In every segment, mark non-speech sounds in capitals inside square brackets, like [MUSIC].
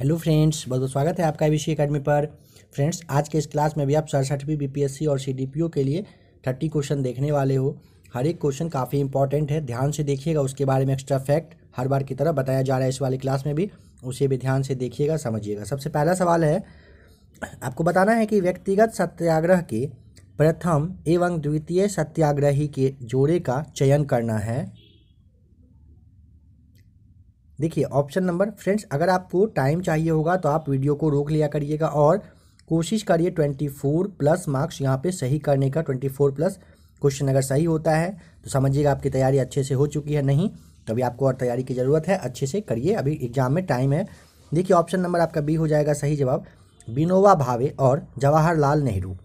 hello friends बहुत बहुत स्वागत है आपका आई अकेडमी पर फ्रेंड्स आज के इस क्लास में भी आप सड़सठवीं बीपीएससी और सीडीपीओ के लिए थर्टी क्वेश्चन देखने वाले हो हर एक क्वेश्चन काफ़ी इंपॉर्टेंट है ध्यान से देखिएगा उसके बारे में एक्स्ट्रा फैक्ट हर बार की तरह बताया जा रहा है इस वाली क्लास में भी उसे भी ध्यान से देखिएगा समझिएगा सबसे पहला सवाल है आपको बताना है कि व्यक्तिगत सत्याग्रह के प्रथम एवं द्वितीय सत्याग्रही के जोड़े का चयन करना है देखिए ऑप्शन नंबर फ्रेंड्स अगर आपको टाइम चाहिए होगा तो आप वीडियो को रोक लिया करिएगा और कोशिश करिए ट्वेंटी फोर प्लस मार्क्स यहाँ पे सही करने का ट्वेंटी फोर प्लस क्वेश्चन अगर सही होता है तो समझिएगा आपकी तैयारी अच्छे से हो चुकी है नहीं तो अभी आपको और तैयारी की ज़रूरत है अच्छे से करिए अभी एग्जाम में टाइम है देखिए ऑप्शन नंबर आपका बी हो जाएगा सही जवाब बिनोवा भावे और जवाहरलाल नेहरू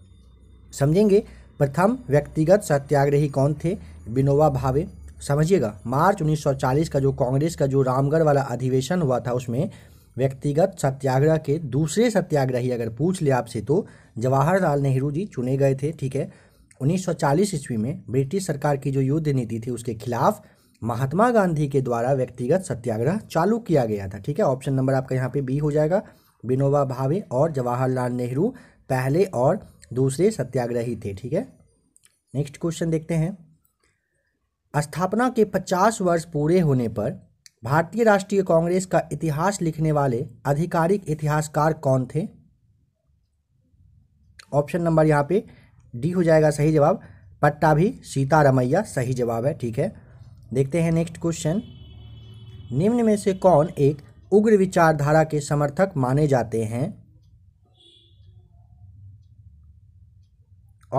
समझेंगे प्रथम व्यक्तिगत सत्याग्रही कौन थे बिनोवा भावे समझिएगा मार्च 1940 का जो कांग्रेस का जो रामगढ़ वाला अधिवेशन हुआ था उसमें व्यक्तिगत सत्याग्रह के दूसरे सत्याग्रही अगर पूछ ले आपसे तो जवाहरलाल नेहरू जी चुने गए थे ठीक है 1940 ईस्वी में ब्रिटिश सरकार की जो युद्ध नीति थी उसके खिलाफ महात्मा गांधी के द्वारा व्यक्तिगत सत्याग्रह चालू किया गया था ठीक है ऑप्शन नंबर आपका यहाँ पे बी हो जाएगा विनोबा भावे और जवाहरलाल नेहरू पहले और दूसरे सत्याग्रही थे ठीक है नेक्स्ट क्वेश्चन देखते हैं स्थापना के 50 वर्ष पूरे होने पर भारतीय राष्ट्रीय कांग्रेस का इतिहास लिखने वाले आधिकारिक इतिहासकार कौन थे ऑप्शन नंबर यहाँ पे डी हो जाएगा सही जवाब पट्टा भी सीतारमैया सही जवाब है ठीक है देखते हैं नेक्स्ट क्वेश्चन निम्न में से कौन एक उग्र विचारधारा के समर्थक माने जाते हैं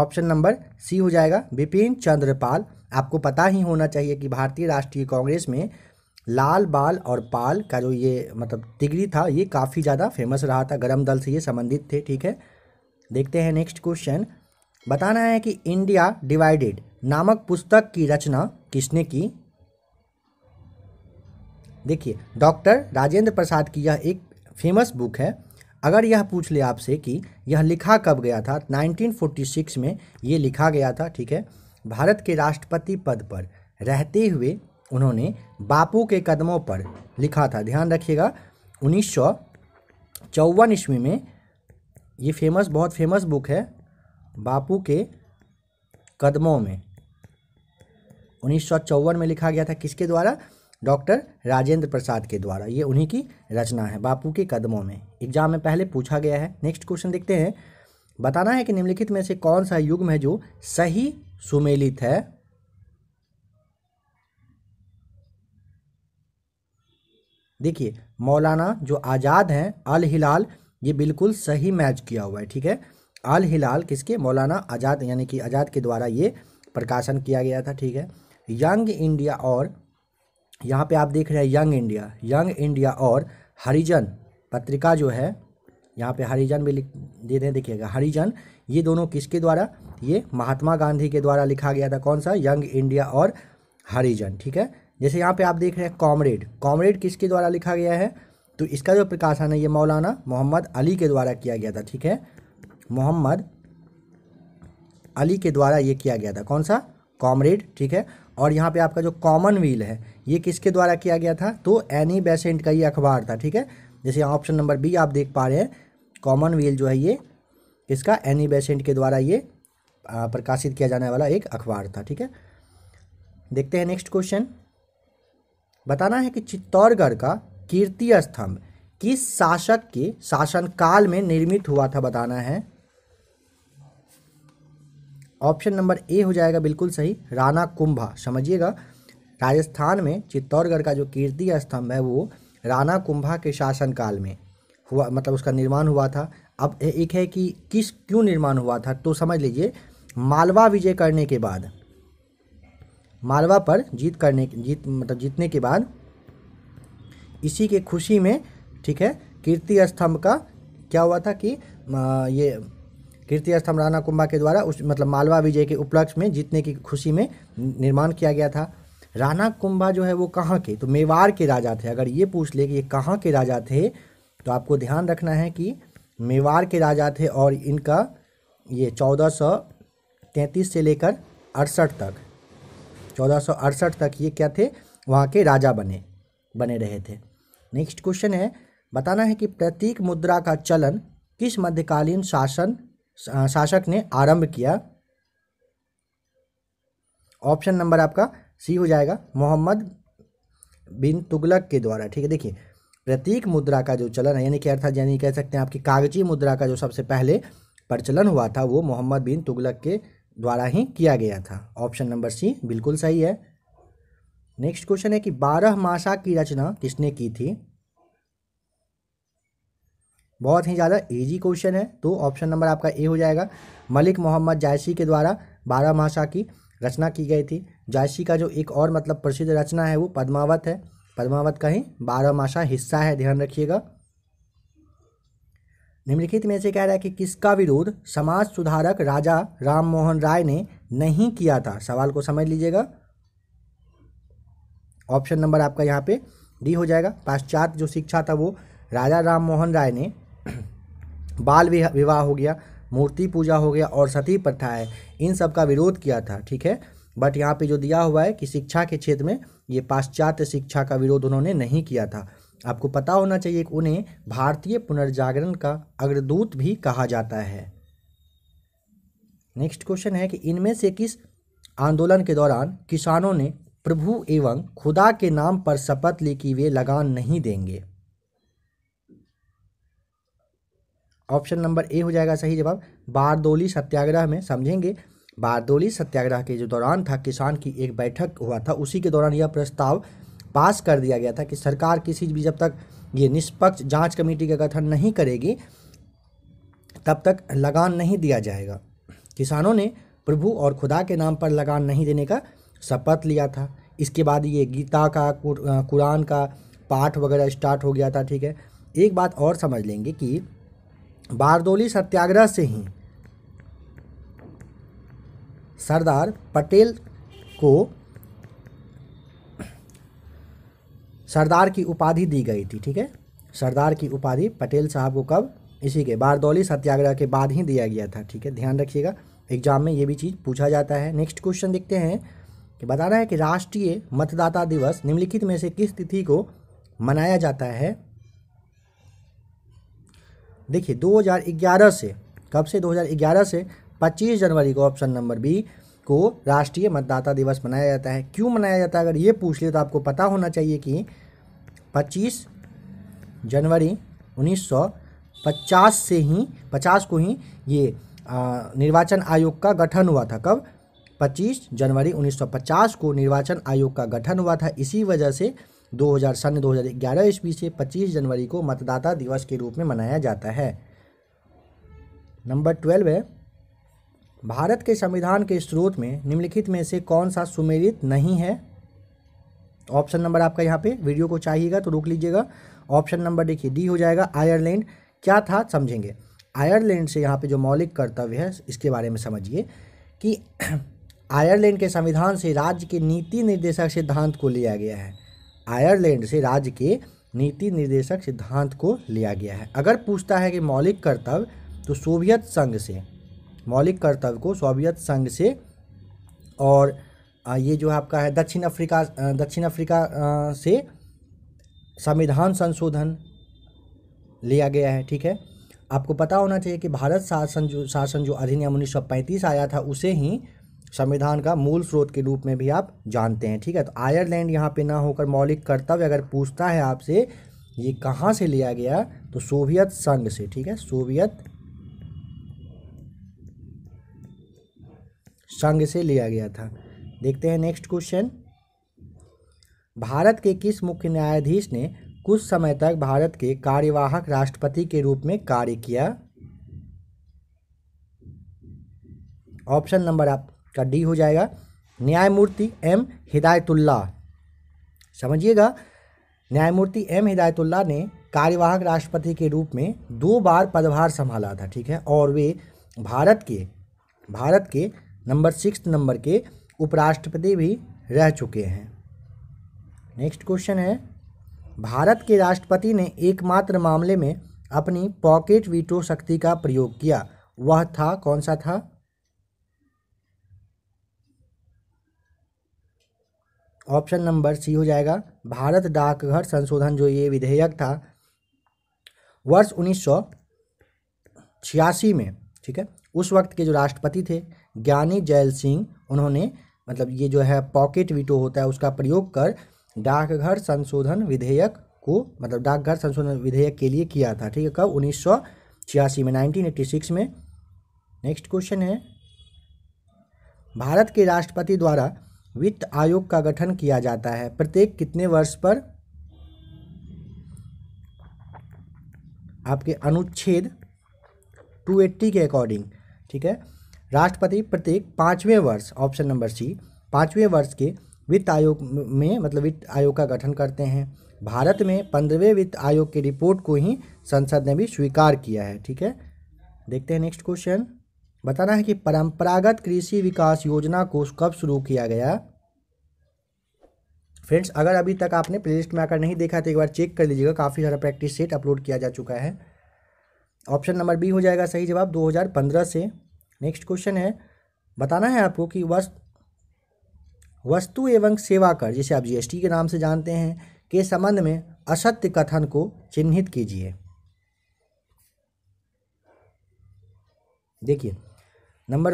ऑप्शन नंबर सी हो जाएगा विपिन चंद्रपाल आपको पता ही होना चाहिए कि भारतीय राष्ट्रीय कांग्रेस में लाल बाल और पाल का जो ये मतलब डिग्री था ये काफ़ी ज़्यादा फेमस रहा था गर्म दल से ये संबंधित थे ठीक है देखते हैं नेक्स्ट क्वेश्चन बताना है कि इंडिया डिवाइडेड नामक पुस्तक की रचना किसने की देखिए डॉक्टर राजेंद्र प्रसाद की यह एक फेमस बुक है अगर यह पूछ ले आपसे कि यह लिखा कब गया था 1946 में ये लिखा गया था ठीक है भारत के राष्ट्रपति पद पर रहते हुए उन्होंने बापू के कदमों पर लिखा था ध्यान रखिएगा उन्नीस सौ चौवन ईस्वी में ये फेमस बहुत फेमस बुक है बापू के कदमों में उन्नीस में लिखा गया था किसके द्वारा डॉक्टर राजेंद्र प्रसाद के द्वारा ये उन्हीं की रचना है बापू के कदमों में एग्जाम में पहले पूछा गया है नेक्स्ट क्वेश्चन देखते हैं बताना है कि निम्नलिखित में से कौन सा युग्म है जो सही सुमेलित है देखिए मौलाना जो आज़ाद हैं अल हिलाल ये बिल्कुल सही मैच किया हुआ है ठीक है अल हिलाल किसके मौलाना आज़ाद यानी कि आज़ाद के द्वारा ये प्रकाशन किया गया था ठीक है यंग इंडिया और यहाँ पे आप देख रहे हैं यंग इंडिया यंग इंडिया और हरिजन पत्रिका जो है यहाँ पे हरिजन भी लिख दे हैं देखिएगा हरिजन ये दोनों किसके द्वारा ये महात्मा गांधी के द्वारा लिखा गया था कौन सा यंग इंडिया और हरिजन ठीक है जैसे यहाँ पे आप देख रहे हैं कॉमरेड कॉमरेड किसके द्वारा लिखा गया है तो इसका जो प्रकाशन है ये मौलाना मोहम्मद अली के द्वारा किया गया था ठीक है मोहम्मद अली के द्वारा ये किया गया था कौन सा कॉमरेड ठीक है और यहाँ पे आपका जो कॉमन व्हील है ये किसके द्वारा किया गया था तो एनी बेसेंट का ये अखबार था ठीक है जैसे यहाँ ऑप्शन नंबर बी आप देख पा रहे हैं कॉमन व्हील जो है ये किसका एनी बेसेंट के द्वारा ये प्रकाशित किया जाने वाला एक अखबार था ठीक है देखते हैं नेक्स्ट क्वेश्चन बताना है कि चित्तौड़गढ़ का कीर्ति स्तंभ किस शासक के शासनकाल में निर्मित हुआ था बताना है ऑप्शन नंबर ए हो जाएगा बिल्कुल सही राणा कुंभा समझिएगा राजस्थान में चित्तौड़गढ़ का जो कीर्ति स्तंभ है वो राणा कुंभा के शासनकाल में हुआ मतलब उसका निर्माण हुआ था अब एक है कि किस क्यों निर्माण हुआ था तो समझ लीजिए मालवा विजय करने के बाद मालवा पर जीत करने जीत मतलब जीतने के बाद इसी के खुशी में ठीक है कीर्ति स्तंभ का क्या हुआ था कि ये कीर्ति अस्थम राणा कुंभा के द्वारा उस मतलब मालवा विजय के उपलक्ष्य में जीतने की खुशी में निर्माण किया गया था राणा कुंभा जो है वो कहाँ के तो मेवाड़ के राजा थे अगर ये पूछ ले कि ये कहाँ के राजा थे तो आपको ध्यान रखना है कि मेवाड़ के राजा थे और इनका ये चौदह सौ तैंतीस से लेकर अड़सठ तक चौदह सौ अड़सठ तक ये क्या थे वहाँ के राजा बने बने रहे थे नेक्स्ट क्वेश्चन है बताना है कि प्रतीक मुद्रा का चलन किस मध्यकालीन शासन शासक ने आरंभ किया ऑप्शन नंबर आपका सी हो जाएगा मोहम्मद बिन तुगलक के द्वारा ठीक है देखिए प्रतीक मुद्रा का जो चलन है यानी कि अर्थात यानी कह सकते हैं आपकी कागजी मुद्रा का जो सबसे पहले प्रचलन हुआ था वो मोहम्मद बिन तुगलक के द्वारा ही किया गया था ऑप्शन नंबर सी बिल्कुल सही है नेक्स्ट क्वेश्चन है कि बारह मासा की रचना किसने की थी बहुत ही ज़्यादा ईजी क्वेश्चन है तो ऑप्शन नंबर आपका ए हो जाएगा मलिक मोहम्मद जायसी के द्वारा बारह मासा की रचना की गई थी जायसी का जो एक और मतलब प्रसिद्ध रचना है वो पद्मावत है पद्मावत का ही बारह मासा हिस्सा है ध्यान रखिएगा निम्नलिखित में से कह रहा है कि किसका विरोध समाज सुधारक राजा राम मोहन राय ने नहीं किया था सवाल को समझ लीजिएगा ऑप्शन नंबर आपका यहाँ पे डी हो जाएगा पाश्चात्य जो शिक्षा था वो राजा राम मोहन राय ने बाल विवाह हो गया मूर्ति पूजा हो गया और सती प्रथा है इन सब का विरोध किया था ठीक है बट यहाँ पे जो दिया हुआ है कि शिक्षा के क्षेत्र में ये पाश्चात्य शिक्षा का विरोध उन्होंने नहीं किया था आपको पता होना चाहिए कि उन्हें भारतीय पुनर्जागरण का अग्रदूत भी कहा जाता है नेक्स्ट क्वेश्चन है कि इनमें से किस आंदोलन के दौरान किसानों ने प्रभु एवं खुदा के नाम पर शपथ ली कि वे लगान नहीं देंगे ऑप्शन नंबर ए हो जाएगा सही जवाब बारदोली सत्याग्रह में समझेंगे बारदोली सत्याग्रह के जो दौरान था किसान की एक बैठक हुआ था उसी के दौरान यह प्रस्ताव पास कर दिया गया था कि सरकार किसी भी जब तक ये निष्पक्ष जांच कमेटी का गठन नहीं करेगी तब तक लगान नहीं दिया जाएगा किसानों ने प्रभु और खुदा के नाम पर लगान नहीं देने का शपथ लिया था इसके बाद ये गीता का कुरान का पाठ वगैरह स्टार्ट हो गया था ठीक है एक बात और समझ लेंगे कि बारदोली सत्याग्रह से ही सरदार पटेल को सरदार की उपाधि दी गई थी ठीक है सरदार की उपाधि पटेल साहब को कब इसी के बारदौली सत्याग्रह के बाद ही दिया गया था ठीक है ध्यान रखिएगा एग्जाम में ये भी चीज़ पूछा जाता है नेक्स्ट क्वेश्चन देखते हैं कि बताना है कि राष्ट्रीय मतदाता दिवस निम्नलिखित में से किस तिथि को मनाया जाता है देखिए 2011 से कब से 2011 से 25 जनवरी को ऑप्शन नंबर बी को राष्ट्रीय मतदाता दिवस मनाया जाता है क्यों मनाया जाता है अगर ये पूछ ले तो आपको पता होना चाहिए कि 25 जनवरी 1950 से ही 50 को ही ये आ, निर्वाचन आयोग का गठन हुआ था कब 25 जनवरी 1950 को निर्वाचन आयोग का गठन हुआ था इसी वजह से दो हज़ार सन दो हज़ार ग्यारह ईस्वी से पच्चीस जनवरी को मतदाता दिवस के रूप में मनाया जाता है नंबर ट्वेल्व है भारत के संविधान के स्रोत में निम्नलिखित में से कौन सा सुमेलित नहीं है ऑप्शन नंबर आपका यहाँ पे वीडियो को चाहिएगा तो रोक लीजिएगा ऑप्शन नंबर देखिए डी हो जाएगा आयरलैंड क्या था समझेंगे आयरलैंड से यहाँ पे जो मौलिक कर्तव्य है इसके बारे में समझिए कि [CLEARS THROAT] आयरलैंड के संविधान से राज्य के नीति निर्देशक सिद्धांत को लिया गया है आयरलैंड से राज्य के नीति निर्देशक सिद्धांत को लिया गया है अगर पूछता है कि मौलिक कर्तव्य तो सोवियत संघ से मौलिक कर्तव्य को सोवियत संघ से और ये जो आपका है दक्षिण अफ्रीका दक्षिण अफ्रीका से संविधान संशोधन लिया गया है ठीक है आपको पता होना चाहिए कि भारत शासन जो शासन जो अधिनियम उन्नीस आया था उसे ही संविधान का मूल स्रोत के रूप में भी आप जानते हैं ठीक है तो आयरलैंड यहाँ पे ना होकर मौलिक कर्तव्य अगर पूछता है आपसे ये कहाँ से लिया गया तो सोवियत संघ से ठीक है सोवियत संघ से लिया गया था देखते हैं नेक्स्ट क्वेश्चन भारत के किस मुख्य न्यायाधीश ने कुछ समय तक भारत के कार्यवाहक राष्ट्रपति के रूप में कार्य किया ऑप्शन नंबर आप का डी हो जाएगा न्यायमूर्ति एम हिदायतुल्ला समझिएगा न्यायमूर्ति एम हिदायतुल्ला ने कार्यवाहक राष्ट्रपति के रूप में दो बार पदभार संभाला था ठीक है और वे भारत के भारत के नंबर सिक्स नंबर के उपराष्ट्रपति भी रह चुके हैं नेक्स्ट क्वेश्चन है भारत के राष्ट्रपति ने एकमात्र मामले में अपनी पॉकेट वीटो शक्ति का प्रयोग किया वह था कौन सा था ऑप्शन नंबर सी हो जाएगा भारत डाकघर संशोधन जो ये विधेयक था वर्ष उन्नीस छियासी में ठीक है उस वक्त के जो राष्ट्रपति थे ज्ञानी जैल सिंह उन्होंने मतलब ये जो है पॉकेट वीटो होता है उसका प्रयोग कर डाकघर संशोधन विधेयक को मतलब डाकघर संशोधन विधेयक के लिए किया था ठीक है कब उन्नीस में 1986 में नेक्स्ट क्वेश्चन है भारत के राष्ट्रपति द्वारा वित्त आयोग का गठन किया जाता है प्रत्येक कितने वर्ष पर आपके अनुच्छेद 280 के अकॉर्डिंग ठीक है राष्ट्रपति प्रत्येक पाँचवें वर्ष ऑप्शन नंबर सी पाँचवें वर्ष के वित्त आयोग में मतलब वित्त आयोग का गठन करते हैं भारत में पंद्रहवें वित्त आयोग की रिपोर्ट को ही संसद ने भी स्वीकार किया है ठीक है देखते हैं नेक्स्ट क्वेश्चन बताना है कि परंपरागत कृषि विकास योजना को कब शुरू किया गया फ्रेंड्स अगर अभी तक आपने प्लेलिस्ट में आकर नहीं देखा तो एक बार चेक कर लीजिएगा काफ़ी सारा प्रैक्टिस सेट अपलोड किया जा चुका है ऑप्शन नंबर बी हो जाएगा सही जवाब 2015 से नेक्स्ट क्वेश्चन है बताना है आपको कि वस्त वस्तु एवं सेवा कर जिसे आप जीएसटी के नाम से जानते हैं के संबंध में असत्य कथन को चिन्हित कीजिए देखिए नंबर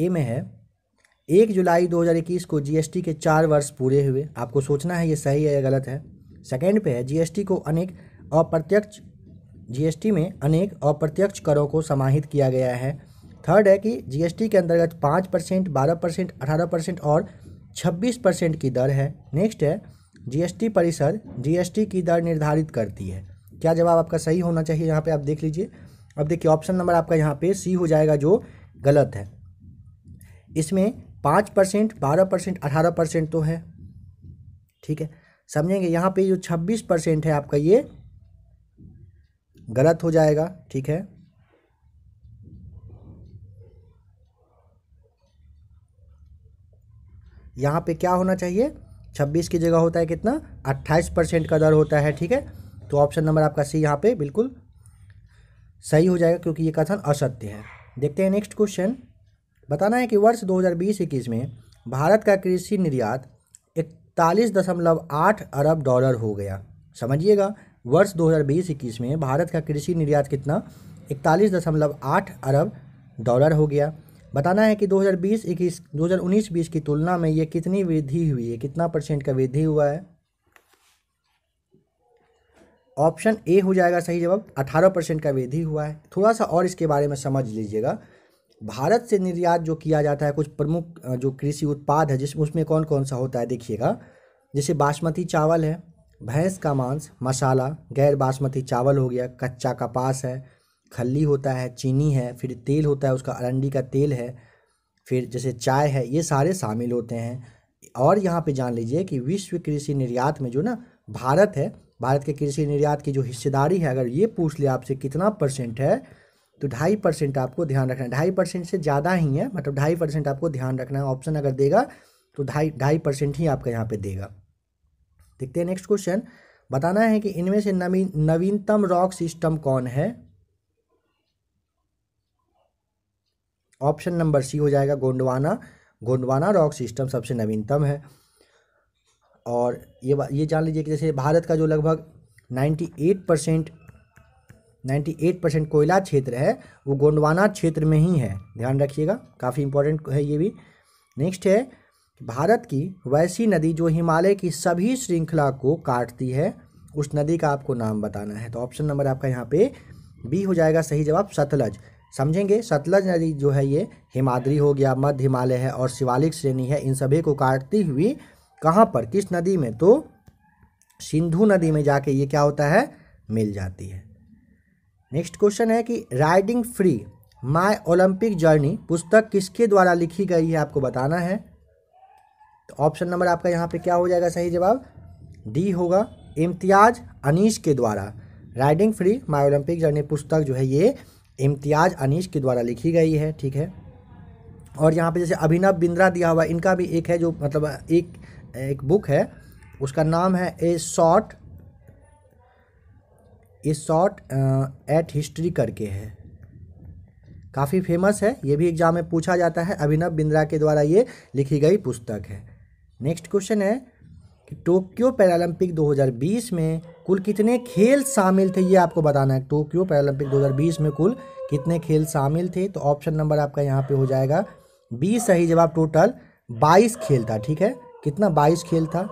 ए में है एक जुलाई 2021 को जीएसटी के चार वर्ष पूरे हुए आपको सोचना है ये सही है या गलत है सेकेंड पे है जीएसटी को अनेक अप्रत्यक्ष जीएसटी में अनेक अप्रत्यक्ष करों को समाहित किया गया है थर्ड है कि जीएसटी के अंतर्गत पाँच परसेंट बारह परसेंट अठारह परसेंट और छब्बीस परसेंट की दर है नेक्स्ट है जीएसटी परिषद जीएसटी की दर निर्धारित करती है क्या जवाब आपका सही होना चाहिए यहाँ पे आप देख लीजिए अब देखिए ऑप्शन नंबर आपका यहाँ पे सी हो जाएगा जो गलत है इसमें पाँच परसेंट बारह परसेंट अठारह परसेंट तो है ठीक है समझेंगे यहाँ पे जो छब्बीस परसेंट है आपका ये गलत हो जाएगा ठीक है यहाँ पे क्या होना चाहिए छब्बीस की जगह होता है कितना अट्ठाईस परसेंट का दर होता है ठीक है तो ऑप्शन नंबर आपका सी यहाँ पे बिल्कुल सही हो जाएगा क्योंकि ये कथन असत्य है देखते हैं नेक्स्ट क्वेश्चन बताना है कि वर्ष 2020-21 में भारत का कृषि निर्यात इकतालीस दशमलव आठ अरब डॉलर हो गया समझिएगा वर्ष 2020-21 में भारत का कृषि निर्यात कितना इकतालीस दशमलव आठ अरब डॉलर हो गया बताना है कि 2020-21 2019-20 की तुलना में ये कितनी वृद्धि हुई है कितना परसेंट का वृद्धि हुआ है ऑप्शन ए हो जाएगा सही जवाब 18 परसेंट का वृद्धि हुआ है थोड़ा सा और इसके बारे में समझ लीजिएगा भारत से निर्यात जो किया जाता है कुछ प्रमुख जो कृषि उत्पाद है जिसमें उसमें कौन कौन सा होता है देखिएगा जैसे बासमती चावल है भैंस का मांस मसाला गैर बासमती चावल हो गया कच्चा कपास है खल्ली होता है चीनी है फिर तेल होता है उसका अरंडी का तेल है फिर जैसे चाय है ये सारे शामिल होते हैं और यहाँ पे जान लीजिए कि विश्व कृषि निर्यात में जो ना भारत है भारत के कृषि निर्यात की जो हिस्सेदारी है अगर ये पूछ ले आपसे कितना परसेंट है तो ढाई परसेंट आपको ध्यान रखना है ढाई परसेंट से ज़्यादा ही है मतलब ढाई परसेंट आपको ध्यान रखना है ऑप्शन अगर देगा तो ढाई ढाई परसेंट ही आपका यहाँ पे देगा देखते हैं नेक्स्ट क्वेश्चन बताना है कि इनमें से नवीन नवीनतम रॉक सिस्टम कौन है ऑप्शन नंबर सी हो जाएगा गोंडवाना गोंडवाना रॉक सिस्टम सबसे नवीनतम है और ये ये जान लीजिए कि जैसे भारत का जो लगभग 98 परसेंट नाइन्टी एट परसेंट कोयला क्षेत्र है वो गोंडवाना क्षेत्र में ही है ध्यान रखिएगा काफ़ी इंपॉर्टेंट है ये भी नेक्स्ट है भारत की वैसी नदी जो हिमालय की सभी श्रृंखला को काटती है उस नदी का आपको नाम बताना है तो ऑप्शन नंबर आपका यहाँ पे बी हो जाएगा सही जवाब सतलज समझेंगे सतलज नदी जो है ये हिमाद्री हो गया मध्य हिमालय है और शिवालिक श्रेणी है इन सभी को काटती हुई कहाँ पर किस नदी में तो सिंधु नदी में जाके ये क्या होता है मिल जाती है नेक्स्ट क्वेश्चन है कि riding free my Olympic journey पुस्तक किसके द्वारा लिखी गई है आपको बताना है तो ऑप्शन नंबर आपका यहाँ पे क्या हो जाएगा सही जवाब डी होगा इम्तियाज अनीश के द्वारा riding free my Olympic journey पुस्तक जो है ये इम्तियाज अनीश के द्वारा लिखी गई है ठीक है और यहाँ पे जैसे अभिनव बिंद्रा दिया हुआ इनका भी एक है जो मतलब एक एक बुक है उसका नाम है a short a short at history करके है काफ़ी फेमस है ये भी एग्जाम में पूछा जाता है अभिनव बिंद्रा के द्वारा ये लिखी गई पुस्तक है नेक्स्ट क्वेश्चन है कि टोक्यो पैरालंपिक 2020 में कुल कितने खेल शामिल थे ये आपको बताना है टोक्यो पैरालंपिक 2020 में कुल कितने खेल शामिल थे तो ऑप्शन नंबर आपका यहाँ पे हो जाएगा बीस सही जवाब टोटल बाईस खेल था ठीक है कितना बाईस खेल था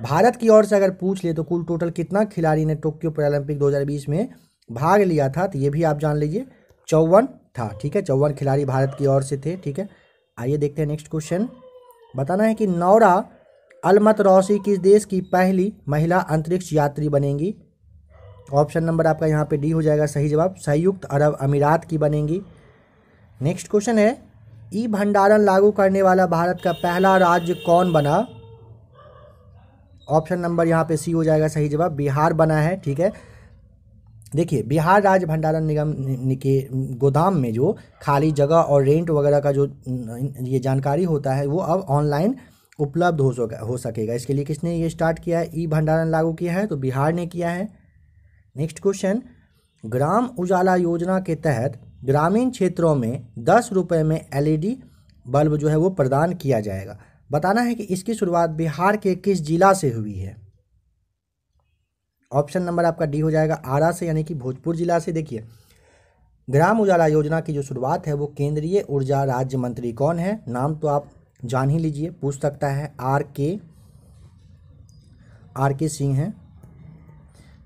भारत की ओर से अगर पूछ ले तो कुल टोटल कितना खिलाड़ी ने टोक्यो पैरालंपिक 2020 में भाग लिया था तो ये भी आप जान लीजिए चौवन था ठीक है चौवन खिलाड़ी भारत की ओर से थे ठीक है आइए देखते हैं नेक्स्ट क्वेश्चन बताना है कि नौरा अलमत रौसी किस देश की पहली महिला अंतरिक्ष यात्री बनेंगी ऑप्शन नंबर आपका यहाँ पे डी हो जाएगा सही जवाब संयुक्त अरब अमीरात की बनेंगी नेक्स्ट क्वेश्चन है ई भंडारण लागू करने वाला भारत का पहला राज्य कौन बना ऑप्शन नंबर यहाँ पे सी हो जाएगा सही जवाब बिहार बना है ठीक है देखिए बिहार राज्य भंडारण निगम के गोदाम में जो खाली जगह और रेंट वगैरह का जो ये जानकारी होता है वो अब ऑनलाइन उपलब्ध हो सके हो सकेगा इसके लिए किसने ये स्टार्ट किया है ई भंडारण लागू किया है तो बिहार ने किया है नेक्स्ट क्वेश्चन ग्राम उजाला योजना के तहत ग्रामीण क्षेत्रों में दस रुपये में एल बल्ब जो है वो प्रदान किया जाएगा बताना है कि इसकी शुरुआत बिहार के किस जिला से हुई है ऑप्शन नंबर आपका डी हो जाएगा आरा से यानी कि भोजपुर जिला से देखिए ग्राम उजाला योजना की जो शुरुआत है वो केंद्रीय ऊर्जा राज्य मंत्री कौन है नाम तो आप जान ही लीजिए पूछ सकता है आर के आर के सिंह हैं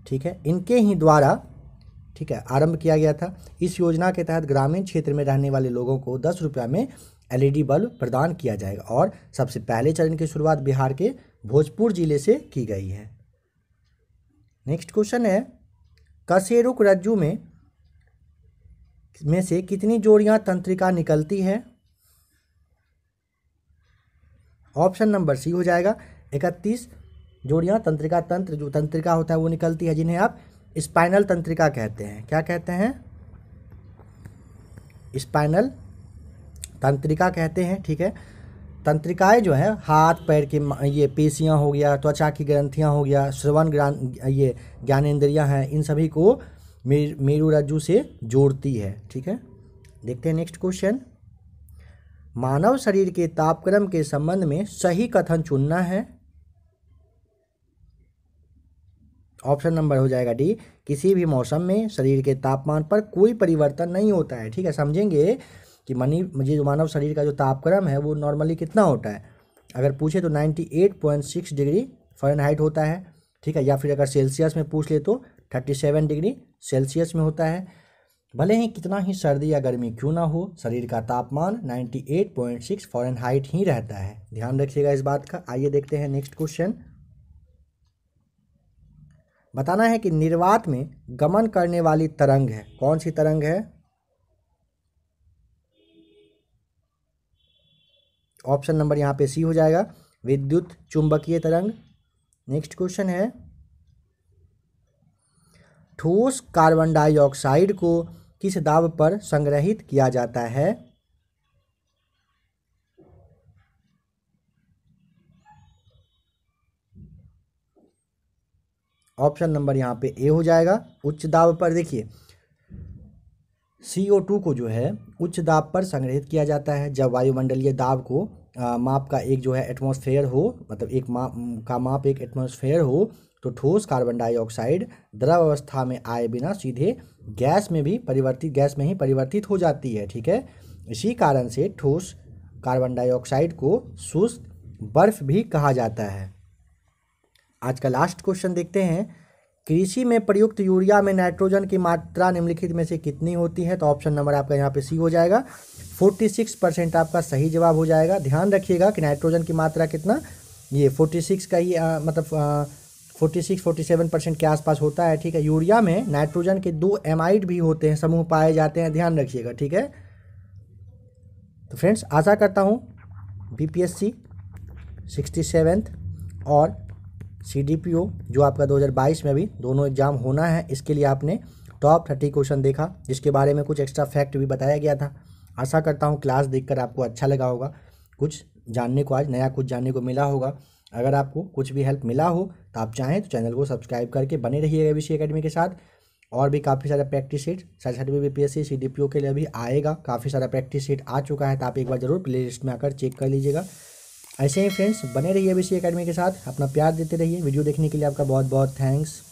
ठीक है इनके ही द्वारा ठीक है आरंभ किया गया था इस योजना के तहत ग्रामीण क्षेत्र में रहने वाले लोगों को दस रुपया में एलईडी बल्ब प्रदान किया जाएगा और सबसे पहले चरण की शुरुआत बिहार के भोजपुर जिले से की गई है नेक्स्ट क्वेश्चन है कसेरुक रज्जू में में से कितनी जोड़ियां तंत्रिका निकलती है ऑप्शन नंबर सी हो जाएगा इकतीस जोड़ियां तंत्रिका तंत्र जो तंत्रिका होता है वो निकलती है जिन्हें आप स्पाइनल तंत्रिका कहते हैं क्या कहते हैं स्पाइनल तंत्रिका कहते हैं ठीक है तंत्रिकाएं जो हैं हाथ पैर की ये पेशियाँ हो गया त्वचा की ग्रंथियाँ हो गया श्रवण ग्रान ये ज्ञानेन्द्रियाँ हैं इन सभी को मेर, रज्जु से जोड़ती है ठीक है देखते हैं नेक्स्ट क्वेश्चन मानव शरीर के तापक्रम के संबंध में सही कथन चुनना है ऑप्शन नंबर हो जाएगा डी किसी भी मौसम में शरीर के तापमान पर कोई परिवर्तन नहीं होता है ठीक है समझेंगे कि मनी जो मानव शरीर का जो तापक्रम है वो नॉर्मली कितना होता है अगर पूछे तो 98.6 डिग्री फ़ारेनहाइट होता है ठीक है या फिर अगर सेल्सियस में पूछ ले तो 37 डिग्री सेल्सियस में होता है भले ही कितना ही सर्दी या गर्मी क्यों ना हो शरीर का तापमान 98.6 फॉरेनहाइट ही रहता है ध्यान रखिएगा इस बात का आइए देखते हैं नेक्स्ट क्वेश्चन बताना है कि निर्वात में गमन करने वाली तरंग है कौन सी तरंग है ऑप्शन नंबर यहां पे सी हो जाएगा विद्युत चुंबकीय तरंग नेक्स्ट क्वेश्चन है ठोस कार्बन डाइऑक्साइड को किस दाब पर संग्रहित किया जाता है ऑप्शन नंबर यहाँ पे ए हो जाएगा उच्च दाब पर देखिए सी ओ टू को जो है उच्च दाब पर संग्रहित किया जाता है जब वायुमंडलीय दाब को आ, माप का एक जो है एटमॉस्फेयर हो मतलब एक माप का माप एक एटमॉस्फेयर हो तो ठोस कार्बन डाइऑक्साइड द्रव अवस्था में आए बिना सीधे गैस में भी परिवर्तित गैस में ही परिवर्तित हो जाती है ठीक है इसी कारण से ठोस कार्बन डाइऑक्साइड को शुष्क बर्फ भी कहा जाता है आज का लास्ट क्वेश्चन देखते हैं कृषि में प्रयुक्त यूरिया में नाइट्रोजन की मात्रा निम्नलिखित में से कितनी होती है तो ऑप्शन नंबर आपका यहाँ पे सी हो जाएगा 46 परसेंट आपका सही जवाब हो जाएगा ध्यान रखिएगा कि नाइट्रोजन की मात्रा कितना ये 46 का ही आ, मतलब आ, 46 47 परसेंट के आसपास होता है ठीक है यूरिया में नाइट्रोजन के दो एमाइड भी होते हैं समूह पाए जाते हैं ध्यान रखिएगा ठीक है तो फ्रेंड्स आशा करता हूँ B P S C sixty seventh और सी जो आपका 2022 में भी दोनों एग्जाम होना है इसके लिए आपने टॉप थर्टी क्वेश्चन देखा जिसके बारे में कुछ एक्स्ट्रा फैक्ट भी बताया गया था आशा करता हूँ क्लास देखकर आपको अच्छा लगा होगा कुछ जानने को आज नया कुछ जानने को मिला होगा अगर आपको कुछ भी हेल्प मिला हो तो आप चाहें तो चैनल को सब्सक्राइब करके बने रहिएगा बी अकेडमी के साथ और भी काफ़ी सारा प्रैक्टिस सीट साथ साथ में बी पी के लिए भी आएगा काफ़ी सारा प्रैक्टिस सीट आ चुका है तो आप एक बार ज़रूर प्ले लिस्ट में आकर चेक कर लीजिएगा ऐसे ही फ्रेंड्स बने रहिए बी अकेडमी के साथ अपना प्यार देते रहिए वीडियो देखने के लिए आपका बहुत बहुत थैंक्स